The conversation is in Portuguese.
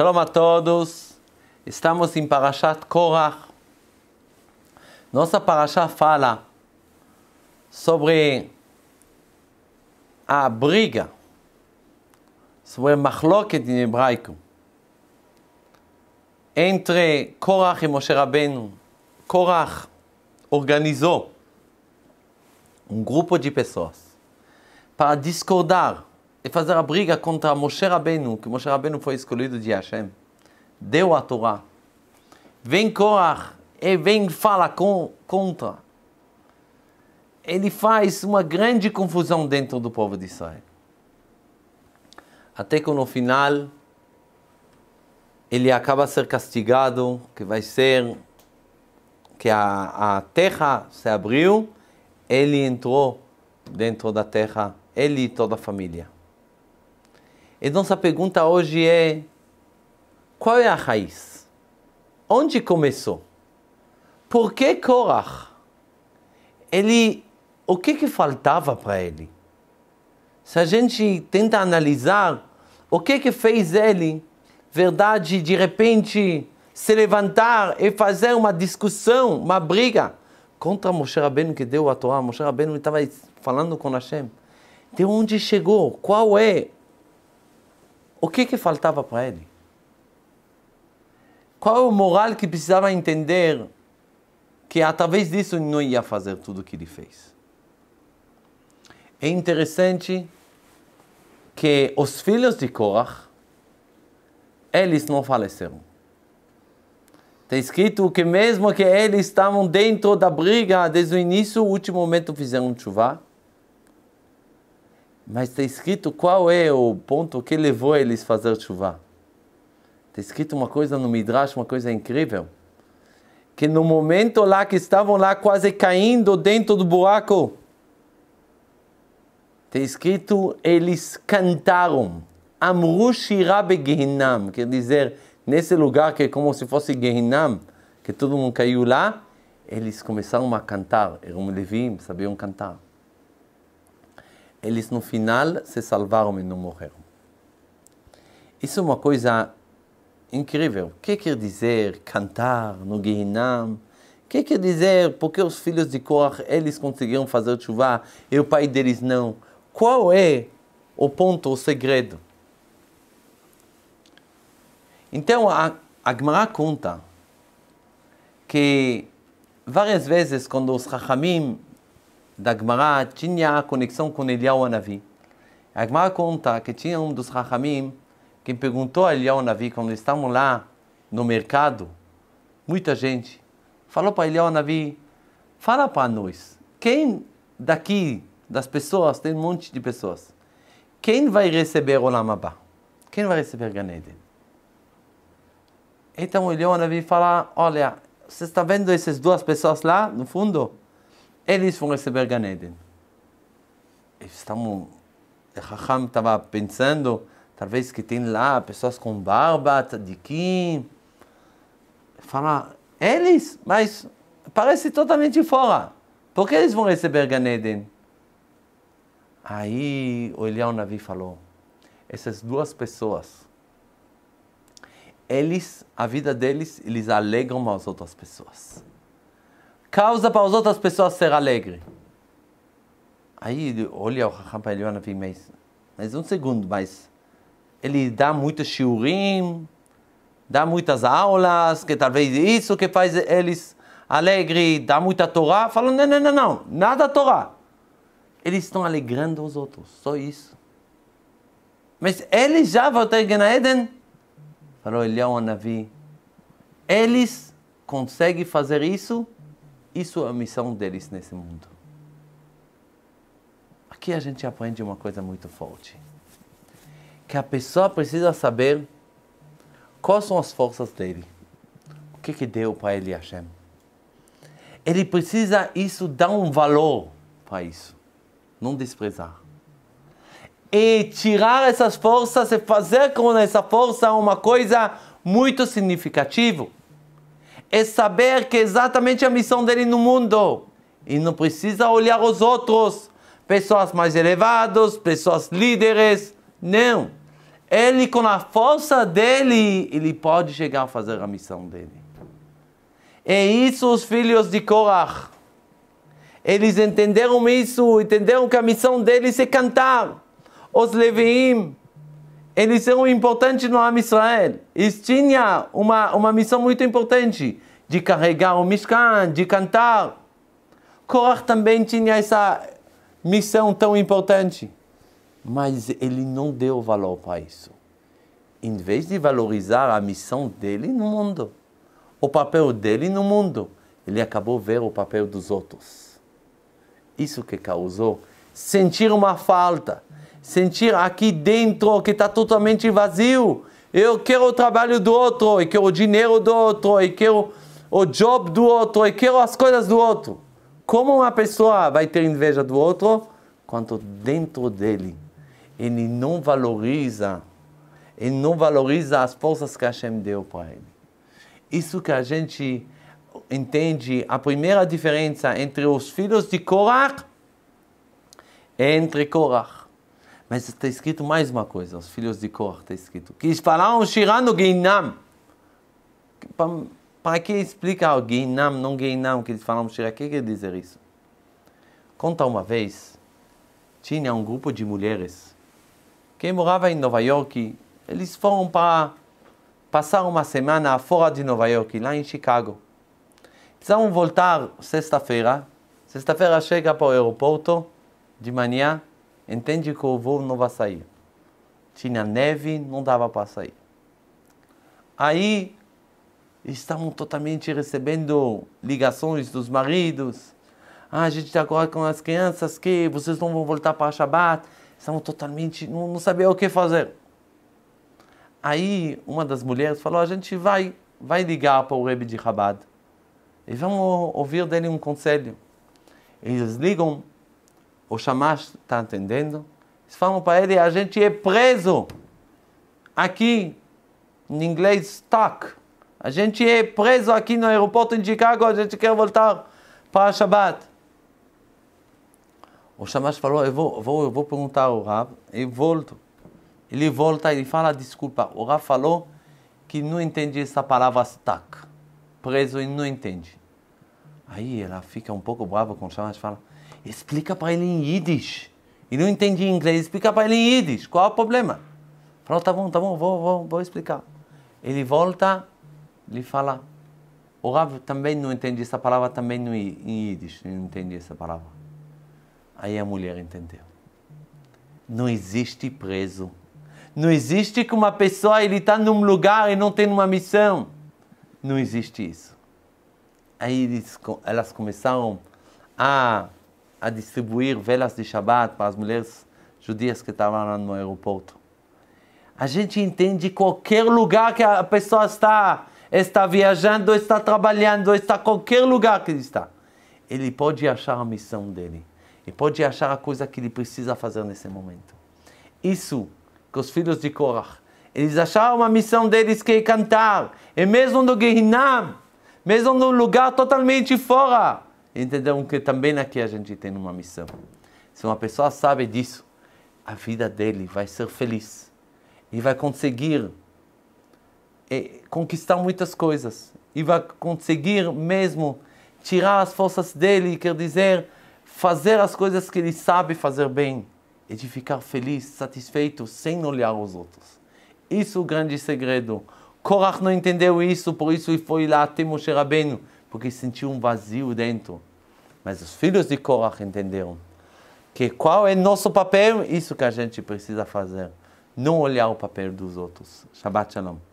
Shalom a todos. Estamos em Parashat Korach. Nossa Parashat fala sobre a briga, sobre Machloket em hebraico, entre Korach e Moshe Rabbeinu. Korach organizou um grupo de pessoas para discordar e fazer a briga contra Moshe Rabbeinu, que Moshe Rabbeinu foi escolhido de Hashem. Deu a Torá. Vem Korach e vem fala com, contra. Ele faz uma grande confusão dentro do povo de Israel. Até que no final ele acaba ser castigado, que vai ser que a, a terra se abriu, ele entrou dentro da terra, ele e toda a família. E nossa pergunta hoje é: qual é a raiz? Onde começou? Por que Korah? Ele, o que, que faltava para ele? Se a gente tenta analisar o que, que fez ele, verdade, de repente se levantar e fazer uma discussão, uma briga contra Moshe Rabbeinu que deu a Torá. Moshe Rabbeinu estava falando com Hashem. De onde chegou? Qual é o que, que faltava para ele? Qual é o moral que precisava entender que através ah, disso não ia fazer tudo o que ele fez? É interessante que os filhos de Korah, eles não faleceram. Está escrito que mesmo que eles estavam dentro da briga desde o início, o último momento fizeram chuva. Mas está escrito qual é o ponto que levou eles a fazer chuva. Está escrito uma coisa no Midrash, uma coisa incrível. Que no momento lá que estavam lá quase caindo dentro do buraco, está escrito, eles cantaram. Amru Shirabe Gehinam, quer dizer, nesse lugar que é como se fosse Gehinam, que todo mundo caiu lá, eles começaram a cantar. Eram levim, sabiam cantar eles no final se salvaram e não morreram. Isso é uma coisa incrível. O que quer dizer cantar no Gehinam? O que quer dizer porque os filhos de Korah, eles conseguiram fazer chuva e o pai deles não? Qual é o ponto, o segredo? Então, a, a Gemara conta que várias vezes quando os Rachamim da Gemara tinha a conexão com Eliyahu Anavi. A Gemara conta que tinha um dos Rahamim que perguntou a Eliyahu Anavi, quando estavam lá no mercado, muita gente, falou para Eliyahu Anavi, fala para nós, quem daqui das pessoas, tem um monte de pessoas, quem vai receber o Lamabá? Quem vai receber Ganeden? Então Eliyahu Anavi fala, olha, você está vendo essas duas pessoas lá no fundo? eles vão receber Ganeden. Estamos, Raham estava pensando, talvez que tem lá pessoas com barba, tadikim. Fala, eles? Mas parece totalmente fora. Por que eles vão receber Ganeden? Aí o Elião Navi falou, essas duas pessoas, eles, a vida deles, eles alegram as outras pessoas causa para as outras pessoas ser alegre. Aí olha o Raham Elion Anavi, mas, mas um segundo, mas ele dá muitos shiurim, dá muitas aulas, que talvez isso que faz eles alegres, dá muita Torá. Falam, não, não, não, não, nada Torá. Eles estão alegrando os outros, só isso. Mas eles já voltaram para Eden? Falou o Anavi. Eles conseguem fazer isso isso é a missão deles nesse mundo. Aqui a gente aprende uma coisa muito forte. Que a pessoa precisa saber quais são as forças dele. O que, que deu para ele Hashem. Ele precisa isso dar um valor para isso. Não desprezar e tirar essas forças e fazer com essa força uma coisa muito significativa é saber que é exatamente a missão dele no mundo. E não precisa olhar os outros, pessoas mais elevadas, pessoas líderes. Não. Ele, com a força dele, ele pode chegar a fazer a missão dele. É isso os filhos de Korah. Eles entenderam isso, entenderam que a missão deles é cantar. Os Leviim, eles são importantes no Am Israel. Eles tinham uma, uma missão muito importante de carregar o Mishkan, de cantar. Korah também tinha essa missão tão importante. Mas ele não deu valor para isso. Em vez de valorizar a missão dele no mundo, o papel dele no mundo, ele acabou vendo o papel dos outros. Isso que causou sentir uma falta sentir aqui dentro que está totalmente vazio. Eu quero o trabalho do outro, e quero o dinheiro do outro, e quero o job do outro, e quero as coisas do outro. Como uma pessoa vai ter inveja do outro? Quanto dentro dele ele não valoriza, ele não valoriza as forças que Hashem deu para ele. Isso que a gente entende, a primeira diferença entre os filhos de Korach é entre Korach. Mas está escrito mais uma coisa, os filhos de Cor, está escrito. Que eles falaram ah, Shirano Geinam. Para que explicar o Geinam, não Geinam, que eles falaram Shirano? O que quer dizer isso? Conta uma vez, tinha um grupo de mulheres que morava em Nova York. Eles foram para passar uma semana fora de Nova York, lá em Chicago. Precisavam voltar sexta-feira. Sexta-feira chega para o aeroporto de manhã entende que o voo não vai sair. Tinha neve, não dava para sair. Aí estavam totalmente recebendo ligações dos maridos. Ah, a gente está agora com as crianças que vocês não vão voltar para Shabbat. Estavam totalmente, não, não sabiam o que fazer. Aí uma das mulheres falou, a gente vai, vai ligar para o Rebbe de Rabat e vamos ouvir dele um conselho. Eles ligam o Shamash está entendendo? Eles falam para ele, a gente é preso. Aqui, em inglês, stuck. A gente é preso aqui no aeroporto em Chicago, a gente quer voltar para Shabbat. O Shamash falou, eu vou, eu vou, eu vou perguntar ao Rab, e volto. Ele volta e fala, desculpa, o Rab falou que não entende essa palavra stuck. Preso e não entende. Aí ela fica um pouco brava com o Shamash e fala: explica para ele em Yiddish. E não entendi inglês, explica para ele em Yiddish. Qual é o problema? Falou: tá bom, tá bom, vou, vou, vou explicar. Ele volta, lhe fala: o Rav também não entende essa palavra, também não, em Yiddish, não entendi essa palavra. Aí a mulher entendeu. Não existe preso. Não existe que uma pessoa ele está num lugar e não tem uma missão. Não existe isso. Aí eles, elas começaram a, a distribuir velas de Shabat para as mulheres judias que estavam lá no aeroporto. A gente entende qualquer lugar que a pessoa está, está viajando, está trabalhando, está qualquer lugar que ele está. Ele pode achar a missão dele. e pode achar a coisa que ele precisa fazer nesse momento. Isso que os filhos de Korah, eles acharam a missão deles que é cantar. E é mesmo no Gehinam, mesmo num lugar totalmente fora. Entendeu? Que também aqui a gente tem uma missão. Se uma pessoa sabe disso, a vida dele vai ser feliz e vai conseguir eh, conquistar muitas coisas e vai conseguir mesmo tirar as forças dele, quer dizer, fazer as coisas que ele sabe fazer bem e de ficar feliz, satisfeito, sem olhar os outros. Isso é o grande segredo. Korach não entendeu isso, por isso ele foi lá até Moshe Rabbeinu, porque sentiu um vazio dentro. Mas os filhos de Korach entenderam que qual é nosso papel, isso que a gente precisa fazer. Não olhar o papel dos outros. Shabbat Shalom.